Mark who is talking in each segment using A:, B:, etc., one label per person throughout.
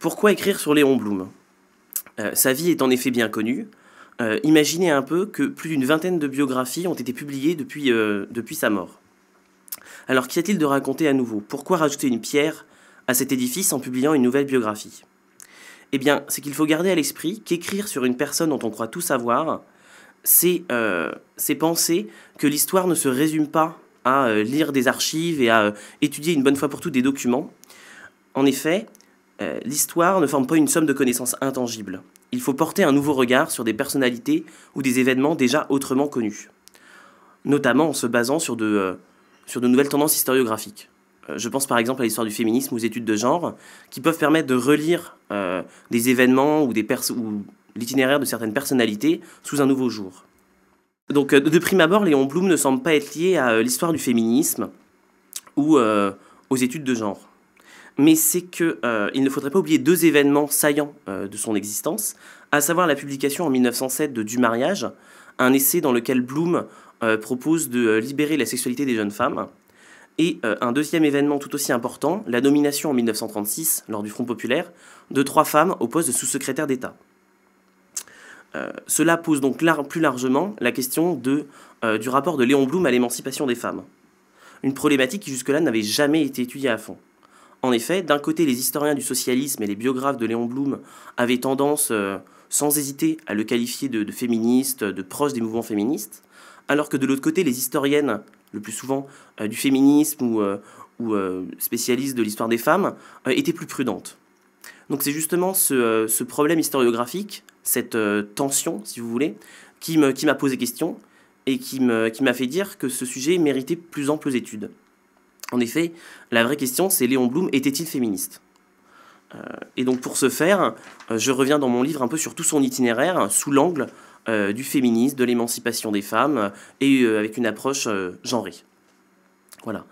A: Pourquoi écrire sur Léon Blum euh, Sa vie est en effet bien connue. Euh, imaginez un peu que plus d'une vingtaine de biographies ont été publiées depuis, euh, depuis sa mort. Alors qu'y a-t-il de raconter à nouveau Pourquoi rajouter une pierre à cet édifice en publiant une nouvelle biographie Eh bien, c'est qu'il faut garder à l'esprit qu'écrire sur une personne dont on croit tout savoir, c'est penser que l'histoire ne se résume pas à lire des archives et à étudier une bonne fois pour toutes des documents. En effet, euh, l'histoire ne forme pas une somme de connaissances intangibles. Il faut porter un nouveau regard sur des personnalités ou des événements déjà autrement connus, notamment en se basant sur de, euh, sur de nouvelles tendances historiographiques. Euh, je pense par exemple à l'histoire du féminisme, ou aux études de genre, qui peuvent permettre de relire des événements ou, ou l'itinéraire de certaines personnalités sous un nouveau jour. Donc de prime abord, Léon Blum ne semble pas être lié à l'histoire du féminisme ou aux études de genre mais c'est que euh, ne faudrait pas oublier deux événements saillants euh, de son existence, à savoir la publication en 1907 de Du mariage, un essai dans lequel Bloom euh, propose de libérer la sexualité des jeunes femmes, et un deuxième événement tout aussi important, la nomination en 1936, lors du Front populaire, de trois femmes au poste de sous-secrétaire d'État. cela pose donc plus largement la question du rapport de Léon Blum à l'émancipation des femmes, une problématique qui jusque-là n'avait jamais été étudiée à fond. En effet, d'un côté, les historiens du socialisme et les biographes de Léon Blum avaient tendance, euh, sans hésiter, à le qualifier de, féministe, de proche des mouvements féministes, alors que de l'autre côté, les historiennes, le plus souvent euh, du féminisme ou, euh, spécialistes de l'histoire des femmes, étaient plus prudentes. Donc c'est justement ce, problème historiographique, cette tension, si vous voulez, qui m'a posé question et qui m'a fait dire que ce sujet méritait plus amples études. En effet, la vraie question, c'est Léon Blum était-il féministe euh, Et donc pour ce faire, euh, je reviens dans mon livre un peu sur tout son itinéraire sous l'angle euh, du féminisme, de l'émancipation des femmes, et avec une approche genrée. Voilà.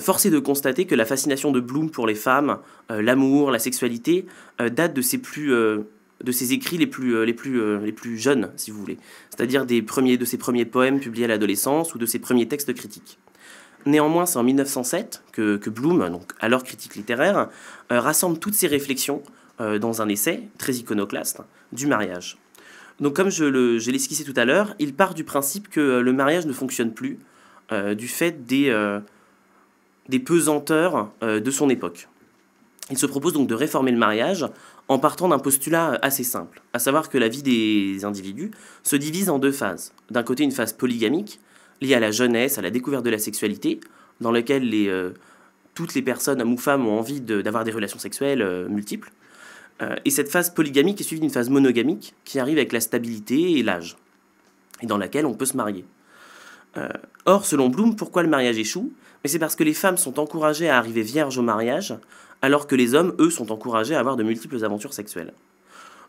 A: Force est de constater que la fascination de Blum pour les femmes, l'amour, la sexualité, date de ses écrits les plus, les plus jeunes, si vous voulez, c'est-à-dire des premiers, de ses premiers poèmes publiés à l'adolescence ou de ses premiers textes critiques. Néanmoins, c'est en 1907 que, Bloom, alors critique littéraire, euh, rassemble toutes ses réflexions euh, dans un essai très iconoclaste du mariage. Donc comme je l'ai esquissé tout à l'heure, il part du principe que euh, le mariage ne fonctionne plus du fait des pesanteurs de son époque. Il se propose donc de réformer le mariage en partant d'un postulat assez simple, à savoir que la vie des individus se divise en deux phases. D'un côté une phase polygamique, lié à la jeunesse, à la découverte de la sexualité, dans laquelle les, euh, toutes les personnes, hommes ou femmes, ont envie d'avoir des relations sexuelles euh, multiples. Euh, et cette phase polygamique est suivie d'une phase monogamique qui arrive avec la stabilité et l'âge, et dans laquelle on peut se marier. or, selon Bloom, pourquoi le mariage échoue Mais c'est parce que les femmes sont encouragées à arriver vierges au mariage, alors que les hommes, eux, sont encouragés à avoir de multiples aventures sexuelles.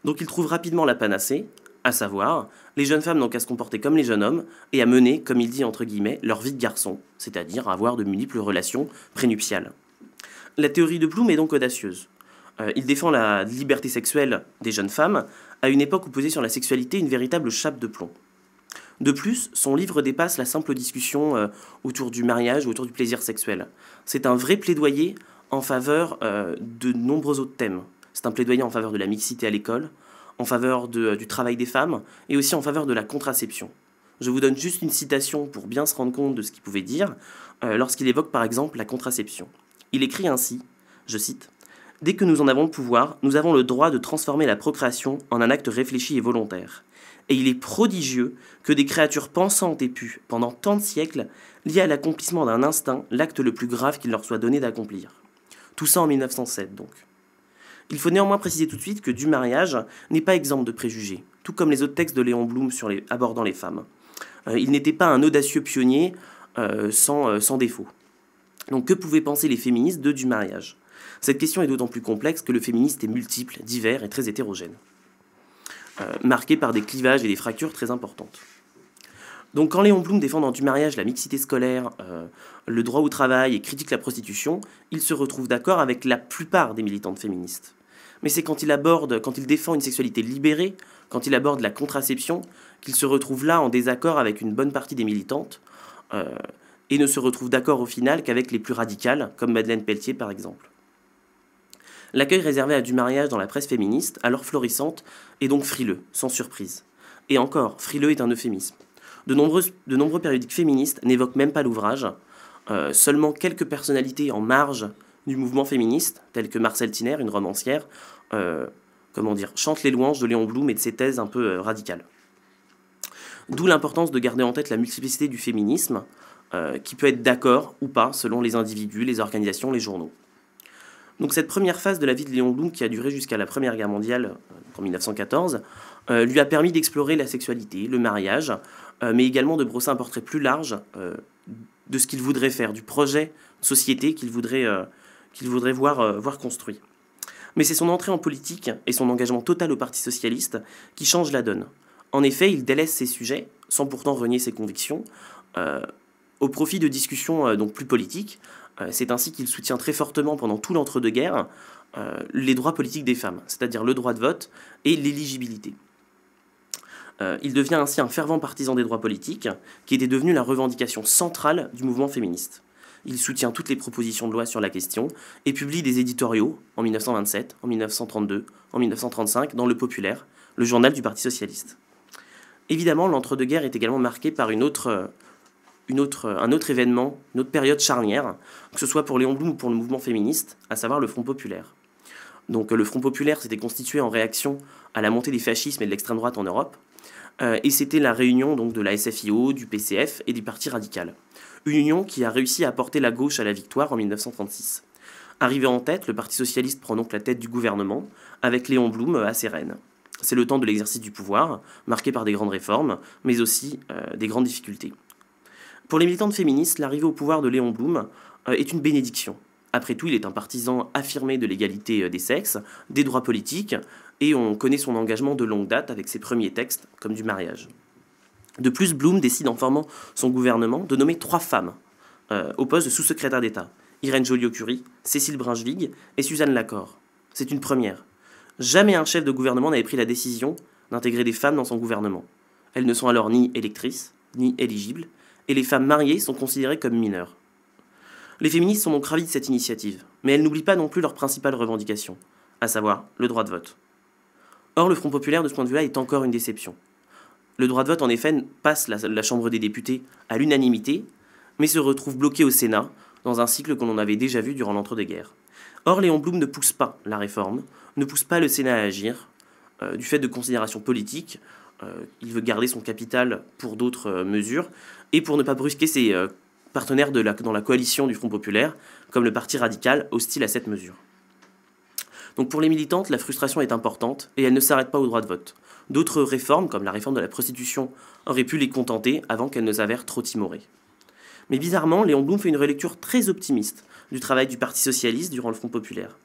A: Donc ils trouve rapidement la panacée, à savoir, les jeunes femmes n'ont qu'à se comporter comme les jeunes hommes et à mener, comme il dit entre guillemets, leur vie de garçon, c'est-à-dire avoir de multiples relations prénuptiales. La théorie de Ploum est donc audacieuse. Euh, il défend la liberté sexuelle des jeunes femmes à une époque où posait sur la sexualité une véritable chape de plomb. De plus, son livre dépasse la simple discussion euh, autour du mariage ou autour du plaisir sexuel. C'est un vrai plaidoyer en faveur euh, de nombreux autres thèmes. C'est un plaidoyer en faveur de la mixité à l'école, en faveur de, euh, du travail des femmes et aussi en faveur de la contraception. Je vous donne juste une citation pour bien se rendre compte de ce qu'il pouvait dire euh, lorsqu'il évoque par exemple la contraception. Il écrit ainsi, je cite, Dès que nous en avons le pouvoir, nous avons le droit de transformer la procréation en un acte réfléchi et volontaire. Et il est prodigieux que des créatures pensantes aient pu, pendant tant de siècles, lier à l'accomplissement d'un instinct l'acte le plus grave qu'il leur soit donné d'accomplir. Tout ça en 1907 donc. Il faut néanmoins préciser tout de suite que Du mariage n'est pas exemple de préjugés, tout comme les autres textes de Léon Blum sur les, abordant les femmes. Euh, il n'était pas un audacieux pionnier euh, euh, sans, défaut. Donc que pouvaient penser les féministes de Du mariage Cette question est d'autant plus complexe que le féministe est multiple, divers et très hétérogène, marqué par des clivages et des fractures très importantes. Donc quand Léon Blum défend dans du mariage la mixité scolaire, le droit au travail et critique la prostitution, il se retrouve d'accord avec la plupart des militantes féministes mais c'est quand il aborde, quand il défend une sexualité libérée, quand il aborde la contraception, qu'il se retrouve là en désaccord avec une bonne partie des militantes, euh, et ne se retrouve d'accord au final qu'avec les plus radicales, comme Madeleine Pelletier par exemple. L'accueil réservé à du mariage dans la presse féministe, alors florissante, est donc frileux, sans surprise. Et encore, frileux est un euphémisme. De, de nombreux périodiques féministes n'évoquent même pas l'ouvrage, euh, seulement quelques personnalités en marge du mouvement féministe, tel que Marcel Tiner, une romancière, euh, comment dire, chante les louanges de Léon Blum et de ses thèses un peu euh, radicales. D'où l'importance de garder en tête la multiplicité du féminisme, euh, qui peut être d'accord ou pas selon les individus, les organisations, les journaux. Donc cette première phase de la vie de Léon Blum, qui a duré jusqu'à la Première Guerre mondiale, en 1914, lui a permis d'explorer la sexualité, le mariage, mais également de brosser un portrait plus large de ce qu'il voudrait faire, du projet société qu'il voudrait qu'il voudrait euh, voir, construit. Mais c'est son entrée en politique et son engagement total au Parti socialiste qui change la donne. En effet, il délaisse ses sujets, sans pourtant renier ses convictions, euh, au profit de discussions euh, donc plus politiques. c'est ainsi qu'il soutient très fortement pendant tout l'entre-deux-guerres les droits politiques des femmes, c'est-à-dire le droit de vote et l'éligibilité. il devient ainsi un fervent partisan des droits politiques, qui était devenu la revendication centrale du mouvement féministe. Il soutient toutes les propositions de loi sur la question et publie des éditoriaux en 1927, en 1932, en 1935 dans Le Populaire, le journal du Parti socialiste. Évidemment, l'entre-deux-guerres est également marqué par une autre, une autre, un autre événement, une autre période charnière, que ce soit pour Léon Blum ou pour le mouvement féministe, à savoir le Front populaire. Donc le Front populaire s'était constitué en réaction à la montée des fascismes et de l'extrême droite en Europe. Euh, et c'était la réunion donc de la SFIO, du PCF et des partis Radical. Une union qui a réussi à porter la gauche à la victoire en 1936. Arrivé en tête, le Parti socialiste prend donc la tête du gouvernement, avec Léon Blum à ses rênes. C'est le temps de l'exercice du pouvoir, marqué par des grandes réformes, mais aussi euh, des grandes difficultés. Pour les militantes féministes, l'arrivée au pouvoir de Léon Blum euh, est une bénédiction. Après tout, il est un partisan affirmé de l'égalité des sexes, des droits politiques, et on connaît son engagement de longue date avec ses premiers textes, comme du mariage. De plus, Bloom décide en formant son gouvernement de nommer trois femmes euh, au poste de sous-secrétaire d'État. Irène Joliot-Curie, Cécile Brunschvig et Suzanne Lacor. C'est une première. Jamais un chef de gouvernement n'avait pris la décision d'intégrer des femmes dans son gouvernement. Elles ne sont alors ni électrices, ni éligibles, et les femmes mariées sont considérées comme mineures. Les féministes sont donc ravies de cette initiative, mais elles n'oublient pas non plus leur principale revendication, à savoir le droit de vote. Or, le Front populaire, de ce point de vue-là, est encore une déception. Le droit de vote, en effet, passe la, Chambre des députés à l'unanimité, mais se retrouve bloqué au Sénat, dans un cycle qu'on en avait déjà vu durant l'entre-deux-guerres. Or, Léon Blum ne pousse pas la réforme, ne pousse pas le Sénat à agir, euh, du fait de considérations politiques, euh, il veut garder son capital pour d'autres euh, mesures, et pour ne pas brusquer ses partenaires dans la coalition du Front populaire, comme le Parti radical, hostile à cette mesure. Donc pour les militantes, la frustration est importante et elle ne s'arrête pas au droit de vote. D'autres réformes, comme la réforme de la prostitution, auraient pu les contenter avant qu'elles ne s'avèrent trop timorées. Mais bizarrement, Léon Blum fait une relecture très optimiste du travail du Parti socialiste durant le Front populaire.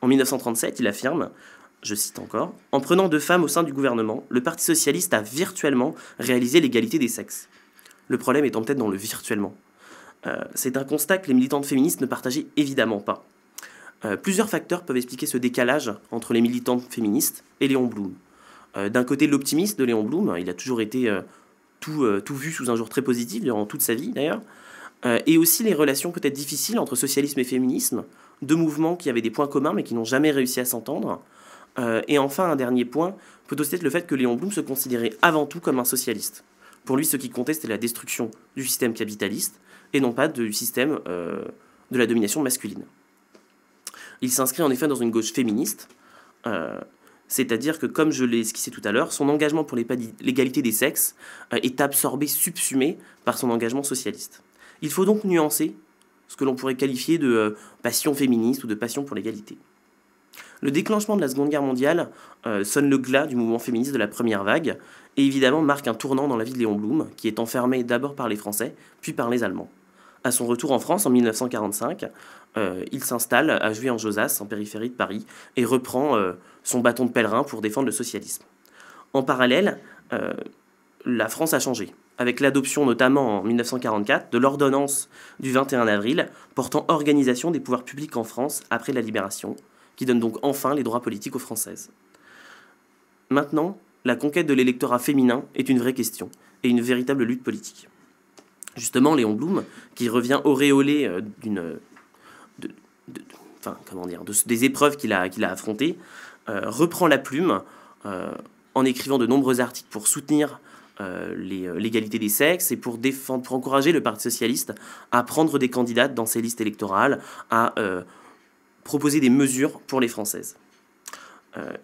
A: En 1937, il affirme je cite encore, en prenant deux femmes au sein du gouvernement, le Parti socialiste a virtuellement réalisé l'égalité des sexes. Le problème étant peut-être dans le virtuellement. Euh, c'est un constat que les militantes féministes ne partageaient évidemment pas. Euh, plusieurs facteurs peuvent expliquer ce décalage entre les militantes féministes et Léon Blum. Euh, d'un côté, l'optimiste de Léon Blum, il a toujours été euh, tout, tout, vu sous un jour très positif, durant toute sa vie d'ailleurs, et aussi les relations peut-être difficiles entre socialisme et féminisme, deux mouvements qui avaient des points communs mais qui n'ont jamais réussi à s'entendre. et enfin, un dernier point peut aussi être le fait que Léon Blum se considérait avant tout comme un socialiste. Pour lui, ce qui comptait, c'était la destruction du système capitaliste et non pas du système de la domination masculine. Il s'inscrit en effet dans une gauche féministe, euh, c'est-à-dire que, comme je l'ai esquissé tout à l'heure, son engagement pour l'égalité des sexes euh, est absorbé, subsumé par son engagement socialiste. Il faut donc nuancer ce que l'on pourrait qualifier de euh, passion féministe ou de passion pour l'égalité. Le déclenchement de la Seconde Guerre mondiale sonne le glas du mouvement féministe de la première vague et évidemment marque un tournant dans la vie de Léon Blum, qui est enfermé d'abord par les Français, puis par les Allemands. À son retour en France en 1945, euh, il s'installe à jouy en josas en périphérie de Paris, et reprend euh, son bâton de pèlerin pour défendre le socialisme. En parallèle, euh, la France a changé, avec l'adoption notamment en 1944 de l'ordonnance du 21 avril portant organisation des pouvoirs publics en France après la Libération, qui donne donc enfin les droits politiques aux Françaises. Maintenant, la conquête de l'électorat féminin est une vraie question, et une véritable lutte politique. Justement, Léon Blum, qui revient auréolé d'une enfin, comment dire, de, des épreuves qu'il a, qu'il a affrontées, euh, reprend la plume euh, en écrivant de nombreux articles pour soutenir euh, les l'égalité des sexes et pour, défendre, pour encourager le Parti socialiste à prendre des candidates dans ses listes électorales, à proposer des mesures pour les Françaises.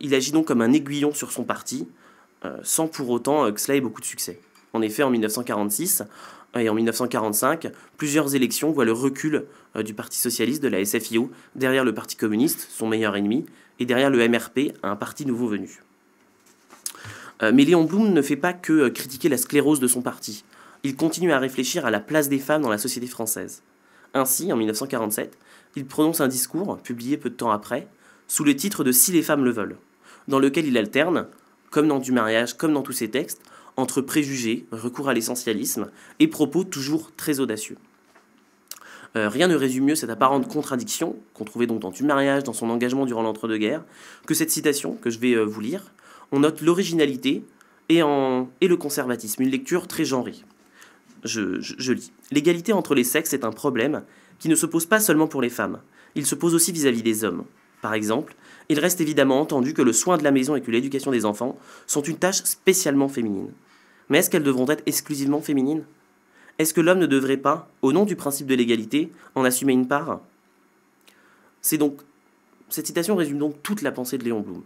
A: il agit donc comme un aiguillon sur son parti, sans pour autant que cela ait beaucoup de succès. En effet, en 1946, et en 1945, plusieurs élections voient le recul euh, du Parti socialiste de la SFIO derrière le Parti communiste, son meilleur ennemi, et derrière le MRP, un parti nouveau venu. Euh, mais Léon Blum ne fait pas que euh, critiquer la sclérose de son parti. Il continue à réfléchir à la place des femmes dans la société française. Ainsi, en 1947, il prononce un discours, publié peu de temps après, sous le titre de Si les femmes le veulent, dans lequel il alterne, comme dans du mariage, comme dans tous ses textes, entre préjugés, recours à l'essentialisme et propos toujours très audacieux. Euh, rien ne résume mieux cette apparente contradiction, qu'on trouvait donc dans du mariage, dans son engagement durant l'entre-deux-guerres, que cette citation que je vais euh, vous lire. On note l'originalité et, le conservatisme, une lecture très genrée. Je, lis. L'égalité entre les sexes est un problème qui ne se pose pas seulement pour les femmes, il se pose aussi vis à -vis des hommes. Par exemple, il reste évidemment entendu que le soin de la maison et que l'éducation des enfants sont une tâche spécialement féminine. Mais est-ce qu'elles devront être exclusivement féminines Est-ce que l'homme ne devrait pas, au nom du principe de l'égalité, en assumer une part C'est donc cette citation résume donc toute la pensée de Léon Blum.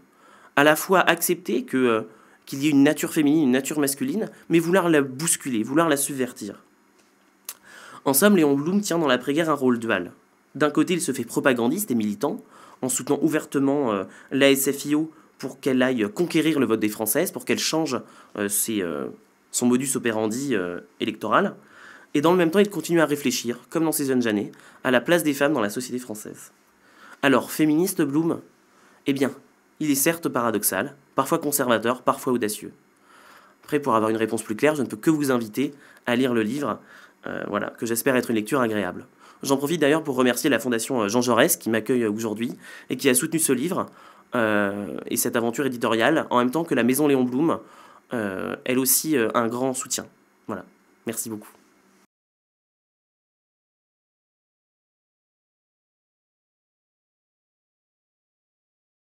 A: À la fois accepter que euh, qu'il y ait une nature féminine, une nature masculine, mais vouloir la bousculer, vouloir la subvertir. En somme, Léon Blum tient dans l'après-guerre un rôle dual. D'un côté, il se fait propagandiste et militant, en soutenant ouvertement l'ASFIO euh, la SFIO pour qu'elle aille conquérir le vote des Françaises, pour qu'elle change euh, ses, son modus operandi euh, électoral. Et dans le même temps, il continue à réfléchir, comme dans ses jeunes années, à la place des femmes dans la société française. Alors, féministe Bloom Eh bien, il est certes paradoxal, parfois conservateur, parfois audacieux. Après, pour avoir une réponse plus claire, je ne peux que vous inviter à lire le livre, euh, voilà, que j'espère être une lecture agréable. J'en profite d'ailleurs pour remercier la Fondation euh, Jean Jaurès qui m'accueille aujourd'hui et qui a soutenu ce livre et cette aventure éditoriale, en même temps que la Maison Léon Blum, euh, elle aussi euh, un grand soutien. Voilà, merci beaucoup.